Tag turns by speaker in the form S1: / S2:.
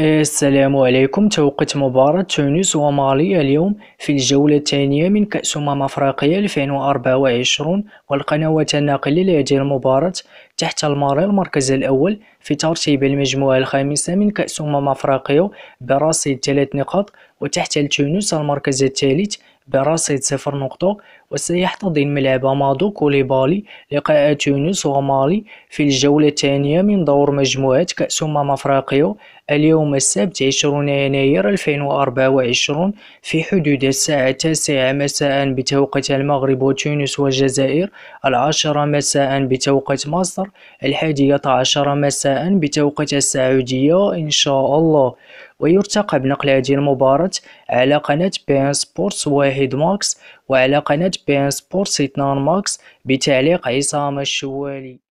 S1: السلام عليكم توقيت مباراة تونس ومالي اليوم في الجولة الثانية من كأس أمم أفريقيا 2024 والقنوات الناقلة لهذه المباراة تحت الماري المركز الأول في ترتيب المجموعة الخامسة من كأس أمم أفريقيا برصيد ثلاث نقاط وتحت تونس المركز الثالث برصيد صفر نقطة وسيحتضن ملعب مادو كوليبالي لقاء تونس ومالي في الجولة الثانية من دور مجموعة كأس أمم أفريقيا اليوم السبت 20 يناير 2024 في حدود الساعة التاسعة مساء بتوقيت المغرب وتونس والجزائر العاشرة مساء بتوقيت مصر الحادية عشر مساء بتوقيت السعودية إن شاء الله ويرتقب نقل هذه المباراة على قناة بين سبورتس واحد ماكس وعلى قناة بين سبورتس اثنان ماكس بتعليق عصام الشوالي